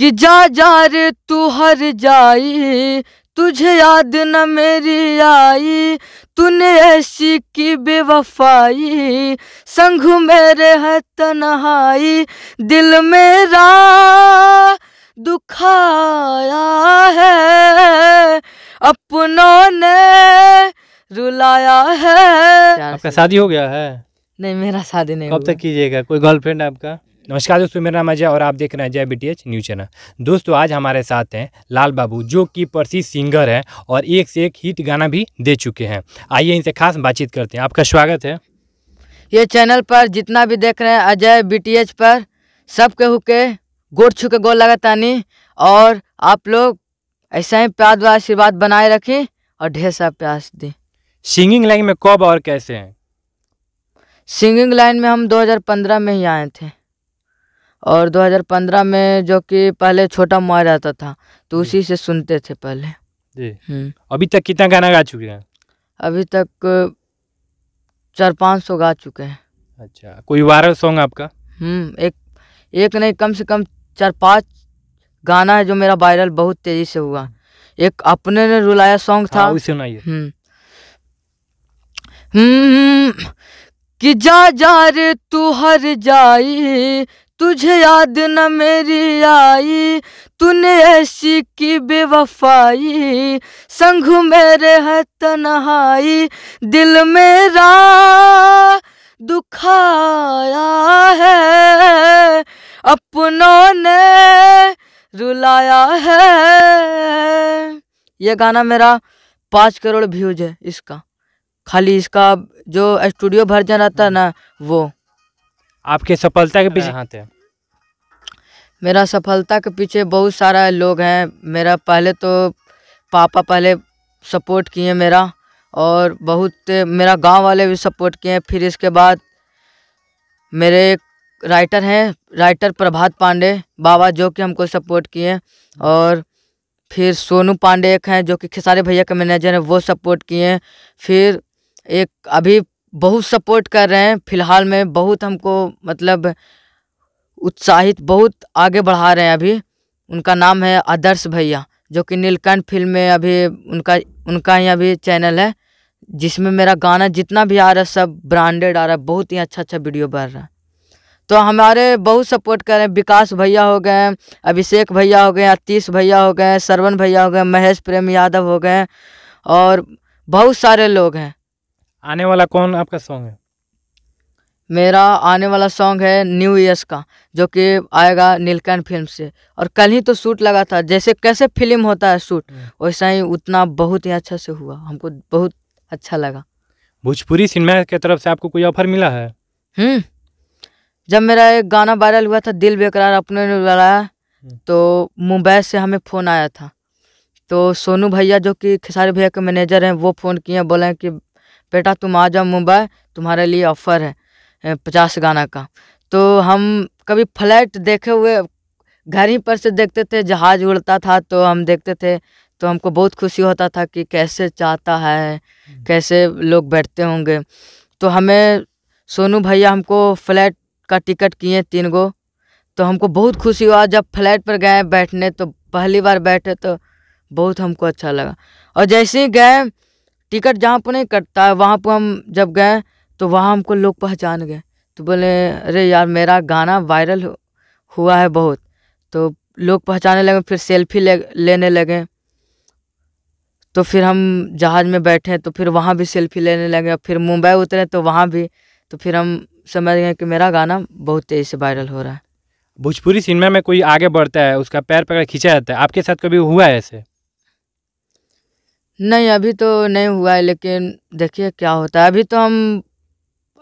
कि जा जा रे तू हर जाई तुझे याद न मेरी आई तूने ऐसी की बेवफाई संग मेरे है तनहाई दिल मेरा दुखाया है अपनों ने रुलाया है आपका शादी हो गया है नहीं मेरा शादी नहीं कब तक कीजिएगा कोई गर्लफ्रेंड आपका नमस्कार दोस्तों मेरा नाम अजय और आप देख रहे हैं Ajay B T news channel दोस्तों आज हमारे साथ हैं लाल बाबू जो कि प्रसिद्ध सिंगर है और एक से एक हिट गाना भी दे चुके हैं आइए इनसे खास बातचीत करते हैं आपका स्वागत है ये चैनल पर जितना भी देख रहे हैं अजय बी पर सबके हुके गोड़ छुके के गोल लगातानी और आप लोग ऐसा ही प्यार आशीर्वाद बनाए रखें और ढेर सा प्यास दें सिंगिंग लाइन में कब और कैसे हैं सिंगिंग लाइन में हम 2015 में ही आए थे और 2015 में जो कि पहले छोटा मोबाइल आता था तो उसी से सुनते थे पहले जी हम्म। अभी तक कितना गाना गा चुके हैं अभी तक चार पाँच सौ गा चुके हैं अच्छा कोई वायरल सॉन्ग आपका हम्म एक एक नहीं कम से कम चार पाँच गाना है जो मेरा वायरल बहुत तेजी से हुआ हम्म। एक अपने ने रुलाया सॉन्ग था हाँ, उसे हम्म। कि जा जा रे तू हर जाई तुझे याद न मेरी आई तूने ऐसी की बेवफाई संग मेरे हथ नहाई दिल मेरा दुखाया है अपनों ने रुलाया है यह गाना मेरा पाँच करोड़ व्यूज है इसका खाली इसका जो स्टूडियो भर जाना है ना वो आपके सफलता के पीछे हाथ है हाँ, मेरा सफलता के पीछे बहुत सारा लोग हैं मेरा पहले तो पापा पहले सपोर्ट किए मेरा और बहुत मेरा गांव वाले भी सपोर्ट किए हैं फिर इसके बाद मेरे राइटर हैं राइटर प्रभात पांडे बाबा जो कि हमको सपोर्ट किए और फिर सोनू पांडे एक हैं जो कि खेसारे भैया के मैनेजर हैं वो सपोर्ट किए फिर एक अभी बहुत सपोर्ट कर रहे हैं फिलहाल में बहुत हमको मतलब उत्साहित बहुत आगे बढ़ा रहे हैं अभी उनका नाम है आदर्श भैया जो कि नीलकंठ फिल्म में अभी उनका उनका ही अभी चैनल है जिसमें मेरा गाना जितना भी आ रहा है सब ब्रांडेड आ रहा है बहुत ही अच्छा अच्छा वीडियो बन रहा है तो हमारे बहुत सपोर्ट कर रहे हैं विकास भैया हो गए अभिषेक भैया हो गए अतीश भैया हो गए सरवन भैया हो गए महेश प्रेम यादव हो गए और बहुत सारे लोग हैं आने वाला कौन आपका सॉन्ग है मेरा आने वाला सॉन्ग है न्यू ईयर्स का जो कि आएगा नीलकंठ फिल्म से और कल ही तो शूट लगा था जैसे कैसे फिल्म होता है शूट हम्म। वैसा ही उतना बहुत ही अच्छा से हुआ हमको बहुत अच्छा लगा भोजपुरी सिनेमा के तरफ से आपको कोई ऑफर मिला है हम्म जब मेरा एक गाना वायरल हुआ था दिल बेकरार अपने लड़ाया हम्म। तो मुंबई से हमें फ़ोन आया था तो सोनू भैया जो कि खेसारी भैया के मैनेजर हैं वो फ़ोन किए बोले कि बेटा तुम आ जाओ मुंबई तुम्हारे लिए ऑफ़र है पचास गाना का तो हम कभी फ्लैट देखे हुए घर ही पर से देखते थे जहाज़ उड़ता था तो हम देखते थे तो हमको बहुत खुशी होता था कि कैसे चाहता है हम्म। कैसे लोग बैठते होंगे तो हमें सोनू भैया हमको फ्लैट का टिकट किए तीन गो तो हमको बहुत खुशी हुआ जब फ्लैट पर गए बैठने तो पहली बार बैठे तो बहुत हमको अच्छा लगा और जैसे ही गए टिकट जहाँ पर नहीं कटता है वहाँ पर हम जब गए तो वहाँ हमको लोग पहचान गए तो बोले अरे यार मेरा गाना वायरल हुआ है बहुत तो लोग पहचाने लगे फिर सेल्फी ले लेने लगे तो फिर हम जहाज़ में बैठे तो फिर वहाँ भी सेल्फी लेने लगे फिर मुंबई उतरे तो वहाँ भी तो फिर हम समझ गए कि मेरा गाना बहुत तेज़ी से वायरल हो रहा है भोजपुरी सिनेमा में कोई आगे बढ़ता है उसका पैर पकड़ खींचा जाता है आपके साथ कभी हुआ है ऐसे नहीं अभी तो नहीं हुआ है लेकिन देखिए क्या होता है अभी तो हम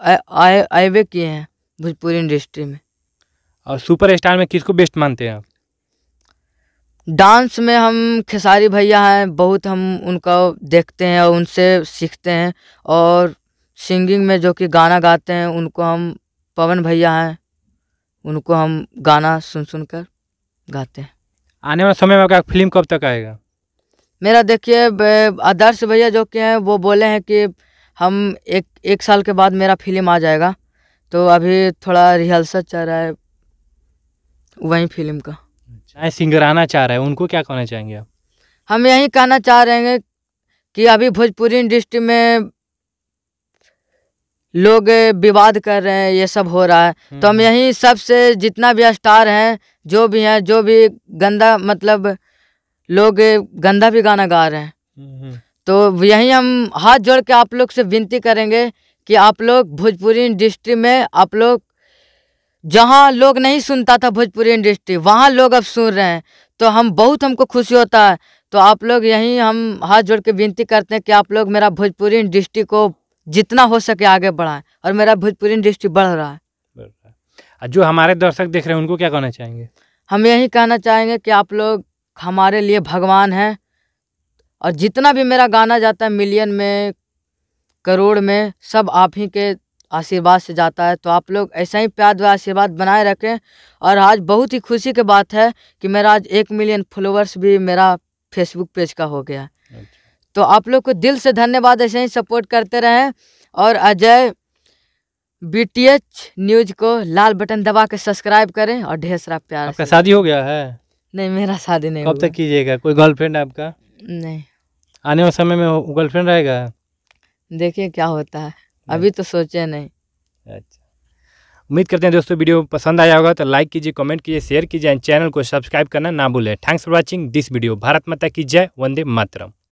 आए किए हैं भोजपुरी इंडस्ट्री में और सुपर स्टार में किसको बेस्ट मानते हैं आप डांस में हम खेसारी भैया हैं बहुत हम उनका देखते हैं और उनसे सीखते हैं और सिंगिंग में जो कि गाना गाते हैं उनको हम पवन भैया हैं उनको हम गाना सुन सुन कर गाते हैं आने वाले समय में आपका फिल्म कब तक आएगा मेरा देखिए आदर्श भैया जो के हैं वो बोले हैं कि हम एक एक साल के बाद मेरा फिल्म आ जाएगा तो अभी थोड़ा रिहर्सल चल रहा है वही फिल्म का चाहे सिंगर आना चाह रहे हैं उनको क्या कहना चाहेंगे आप हम यही कहना चाह रहे हैं कि अभी भोजपुरी इंडस्ट्री में लोग विवाद कर रहे हैं ये सब हो रहा है तो हम हम्म। यही सबसे जितना भी स्टार हैं जो भी हैं जो भी गंदा मतलब लोग गंदा भी गाना गा रहे हैं तो यही हम हाथ जोड़ के आप लोग से विनती करेंगे कि आप लोग भोजपुरी इंडस्ट्री में आप लोग जहाँ लोग नहीं सुनता था भोजपुरी इंडस्ट्री वहाँ लोग अब सुन रहे हैं तो हम बहुत हमको खुशी होता है तो आप लोग यही हम हाथ जोड़ के विनती करते हैं कि आप लोग मेरा भोजपुरी इंडस्ट्री को जितना हो सके आगे बढ़ाएं और मेरा भोजपुरी इंडस्ट्री बढ़ रहा है जो हमारे दर्शक देख रहे हैं उनको क्या कहना चाहेंगे हम यही कहना चाहेंगे कि आप लोग हमारे लिए भगवान हैं और जितना भी मेरा गाना जाता है मिलियन में करोड़ में सब आप ही के आशीर्वाद से जाता है तो आप लोग ऐसा ही प्यार व आशीर्वाद बनाए रखें और आज बहुत ही खुशी की बात है कि मेरा आज एक मिलियन फॉलोअर्स भी मेरा फेसबुक पेज का हो गया अच्छा। तो आप लोग को दिल से धन्यवाद ऐसे ही सपोर्ट करते रहें और अजय बीटीएच न्यूज को लाल बटन दबा के सब्सक्राइब करें और ढेर सारा प्यार आपका शादी हो गया है नहीं मेरा शादी नहीं कब तक कीजिएगा कोई गर्लफ्रेंड आपका नहीं आने वाले समय में गर्लफ्रेंड रहेगा देखिए क्या होता है अभी तो सोचे नहीं अच्छा उम्मीद करते हैं दोस्तों वीडियो पसंद आया होगा तो लाइक कीजिए कमेंट कीजिए शेयर कीजिए चैनल को सब्सक्राइब करना ना भूलें thanks for watching this video Bharat माता की जय वंदे मातरम